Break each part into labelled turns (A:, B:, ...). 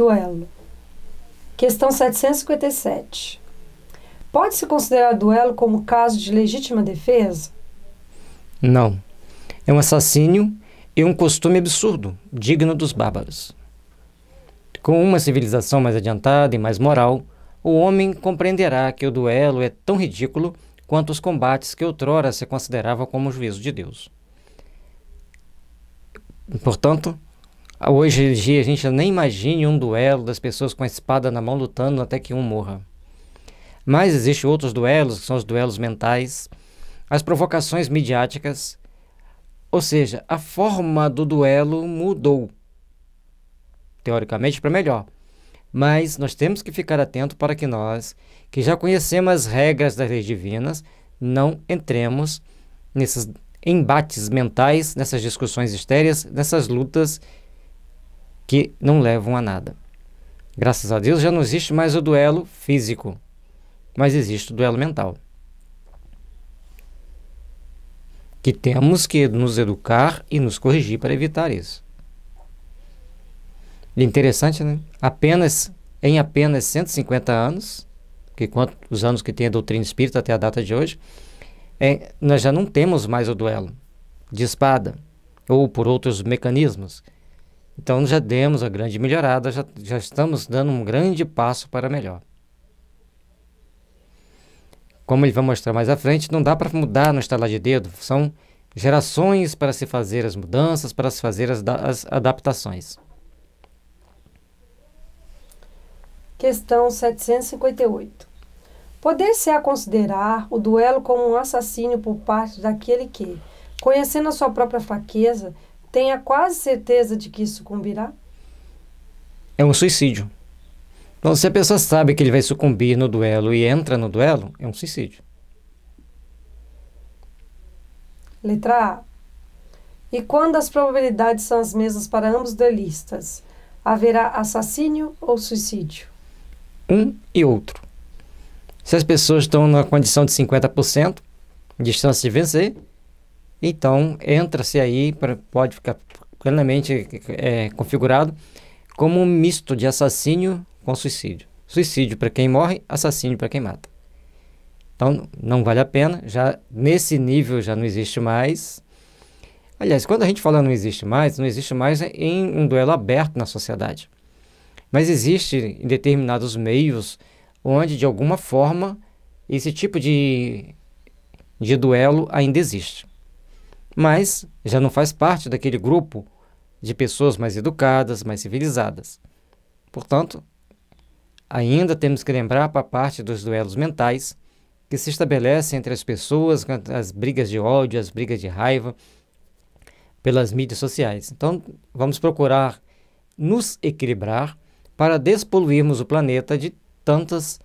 A: Duelo. Questão 757. Pode-se considerar duelo como caso de legítima defesa?
B: Não. É um assassínio e um costume absurdo, digno dos bárbaros. Com uma civilização mais adiantada e mais moral, o homem compreenderá que o duelo é tão ridículo quanto os combates que outrora se considerava como o juízo de Deus. Portanto, Hoje em dia a gente nem imagine um duelo das pessoas com a espada na mão lutando até que um morra. Mas existem outros duelos, que são os duelos mentais, as provocações midiáticas, ou seja, a forma do duelo mudou, teoricamente, para melhor. Mas nós temos que ficar atento para que nós, que já conhecemos as regras das leis divinas, não entremos nesses embates mentais, nessas discussões estéreis, nessas lutas que não levam a nada. Graças a Deus já não existe mais o duelo físico, mas existe o duelo mental. Que temos que nos educar e nos corrigir para evitar isso. Interessante, né? Apenas em apenas 150 anos, que quanto os anos que tem a doutrina espírita até a data de hoje, é, nós já não temos mais o duelo de espada ou por outros mecanismos. Então já demos a grande melhorada, já, já estamos dando um grande passo para melhor. Como ele vai mostrar mais à frente, não dá para mudar no estalar de dedo, são gerações para se fazer as mudanças, para se fazer as, as adaptações.
A: Questão 758. poder se a considerar o duelo como um assassínio por parte daquele que, conhecendo a sua própria fraqueza, tenha quase certeza de que sucumbirá?
B: É um suicídio. Então, se a pessoa sabe que ele vai sucumbir no duelo e entra no duelo, é um suicídio.
A: Letra A. E quando as probabilidades são as mesmas para ambos duelistas, haverá assassínio ou suicídio?
B: Um e outro. Se as pessoas estão na condição de 50% de chance de vencer, então, entra-se aí, pra, pode ficar plenamente é, configurado como um misto de assassínio com suicídio. Suicídio para quem morre, assassínio para quem mata. Então, não vale a pena, já nesse nível já não existe mais. Aliás, quando a gente fala não existe mais, não existe mais em um duelo aberto na sociedade. Mas existe em determinados meios onde, de alguma forma, esse tipo de, de duelo ainda existe mas já não faz parte daquele grupo de pessoas mais educadas, mais civilizadas. Portanto, ainda temos que lembrar para a parte dos duelos mentais que se estabelecem entre as pessoas, as brigas de ódio, as brigas de raiva, pelas mídias sociais. Então, vamos procurar nos equilibrar para despoluirmos o planeta de tantas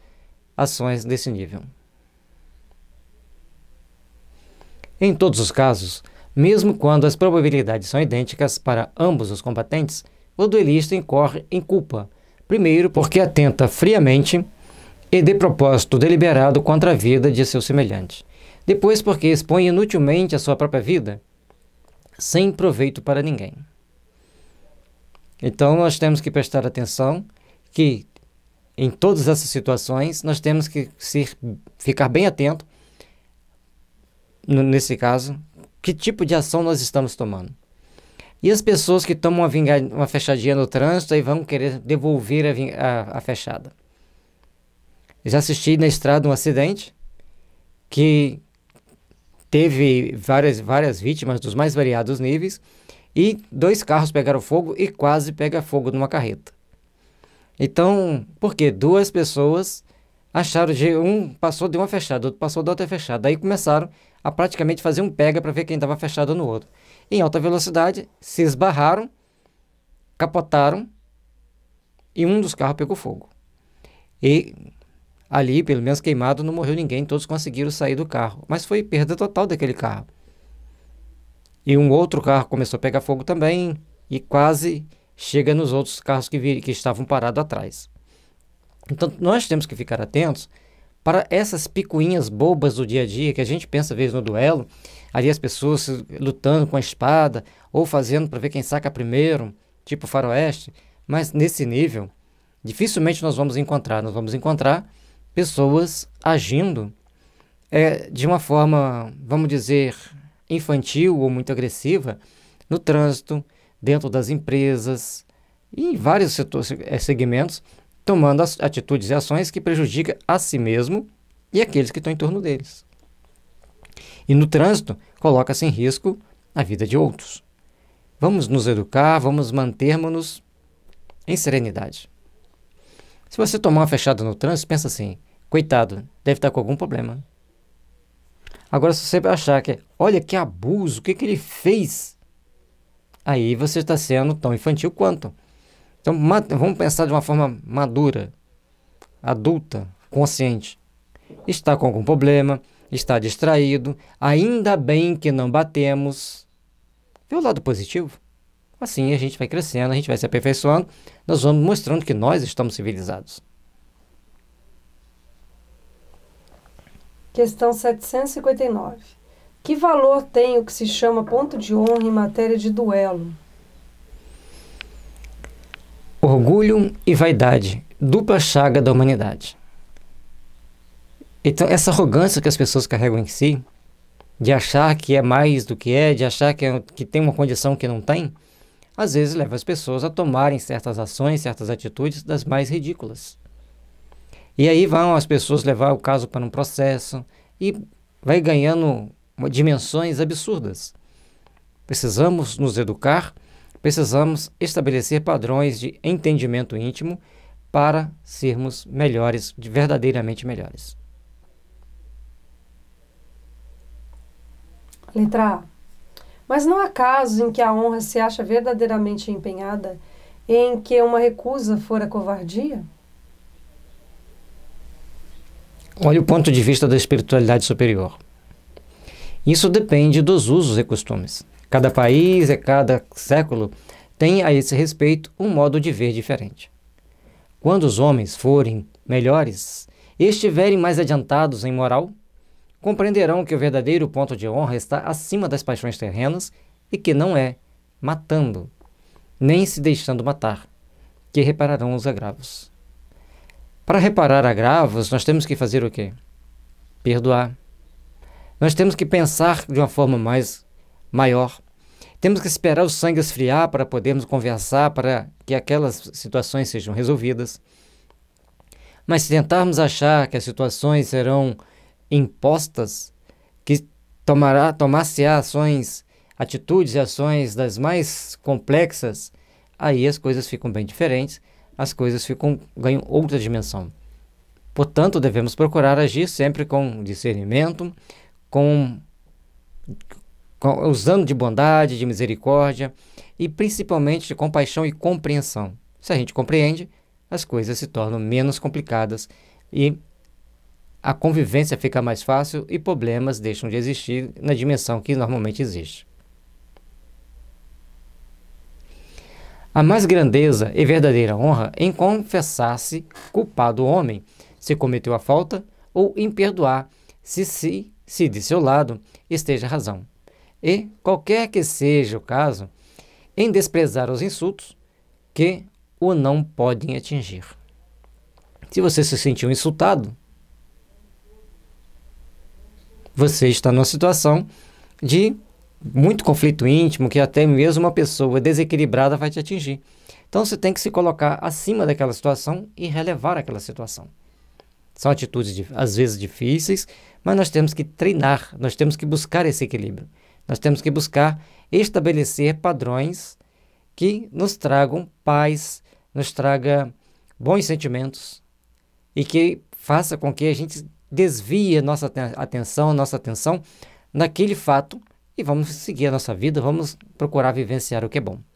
B: ações desse nível. Em todos os casos, mesmo quando as probabilidades são idênticas para ambos os combatentes, o duelista incorre em culpa. Primeiro, porque atenta friamente e de propósito deliberado contra a vida de seu semelhante. Depois, porque expõe inutilmente a sua própria vida, sem proveito para ninguém. Então, nós temos que prestar atenção que em todas essas situações nós temos que ser, ficar bem atento, nesse caso, que tipo de ação nós estamos tomando. E as pessoas que tomam uma, uma fechadinha no trânsito e vão querer devolver a, a, a fechada. Já assisti na estrada um acidente que teve várias, várias vítimas dos mais variados níveis e dois carros pegaram fogo e quase pega fogo numa carreta. Então, por quê? Duas pessoas acharam de um passou de uma fechada, outro passou da outra fechada, aí começaram a praticamente fazer um pega para ver quem estava fechado no outro. Em alta velocidade, se esbarraram, capotaram e um dos carros pegou fogo. E ali, pelo menos queimado, não morreu ninguém, todos conseguiram sair do carro. Mas foi perda total daquele carro. E um outro carro começou a pegar fogo também e quase chega nos outros carros que, vir, que estavam parados atrás. Então, nós temos que ficar atentos para essas picuinhas bobas do dia a dia que a gente pensa às vezes no duelo, ali as pessoas lutando com a espada ou fazendo para ver quem saca primeiro, tipo faroeste, mas nesse nível dificilmente nós vamos encontrar, nós vamos encontrar pessoas agindo é, de uma forma, vamos dizer, infantil ou muito agressiva no trânsito, dentro das empresas, em vários setores, eh, segmentos tomando atitudes e ações que prejudicam a si mesmo e aqueles que estão em torno deles. E no trânsito, coloca-se em risco a vida de outros. Vamos nos educar, vamos mantermos-nos em serenidade. Se você tomar uma fechada no trânsito, pensa assim: coitado, deve estar com algum problema. Agora, se você achar que, olha que abuso, o que, que ele fez? Aí você está sendo tão infantil quanto. Então, vamos pensar de uma forma madura, adulta, consciente. Está com algum problema, está distraído, ainda bem que não batemos. Vê o lado positivo. Assim a gente vai crescendo, a gente vai se aperfeiçoando, nós vamos mostrando que nós estamos civilizados.
A: Questão 759. Que valor tem o que se chama ponto de honra em matéria de duelo?
B: Orgulho e vaidade, dupla chaga da humanidade. Então, essa arrogância que as pessoas carregam em si, de achar que é mais do que é, de achar que, é, que tem uma condição que não tem, às vezes leva as pessoas a tomarem certas ações, certas atitudes das mais ridículas. E aí vão as pessoas levar o caso para um processo e vai ganhando dimensões absurdas. Precisamos nos educar Precisamos estabelecer padrões de entendimento íntimo para sermos melhores, verdadeiramente melhores.
A: Letra A. Mas não há casos em que a honra se acha verdadeiramente empenhada em que uma recusa fora covardia?
B: Olha o ponto de vista da espiritualidade superior. Isso depende dos usos e costumes. Cada país e é cada século tem a esse respeito um modo de ver diferente. Quando os homens forem melhores e estiverem mais adiantados em moral, compreenderão que o verdadeiro ponto de honra está acima das paixões terrenas e que não é matando, nem se deixando matar, que repararão os agravos. Para reparar agravos, nós temos que fazer o quê? Perdoar. Nós temos que pensar de uma forma mais maior, temos que esperar o sangue esfriar para podermos conversar, para que aquelas situações sejam resolvidas. Mas se tentarmos achar que as situações serão impostas, que tomará, tomar-se-á ações, atitudes e ações das mais complexas, aí as coisas ficam bem diferentes, as coisas ficam, ganham outra dimensão. Portanto, devemos procurar agir sempre com discernimento, com usando de bondade, de misericórdia e principalmente de compaixão e compreensão. Se a gente compreende, as coisas se tornam menos complicadas e a convivência fica mais fácil e problemas deixam de existir na dimensão que normalmente existe. Há mais grandeza e verdadeira honra em confessar-se culpado o homem, se cometeu a falta, ou em perdoar, se, se, se de seu lado esteja razão e, qualquer que seja o caso, em desprezar os insultos que o não podem atingir. Se você se sentiu insultado, você está numa situação de muito conflito íntimo que até mesmo uma pessoa desequilibrada vai te atingir. Então você tem que se colocar acima daquela situação e relevar aquela situação. São atitudes às vezes difíceis, mas nós temos que treinar, nós temos que buscar esse equilíbrio. Nós temos que buscar estabelecer padrões que nos tragam paz, nos traga bons sentimentos e que faça com que a gente desvie nossa atenção, nossa atenção naquele fato e vamos seguir a nossa vida, vamos procurar vivenciar o que é bom.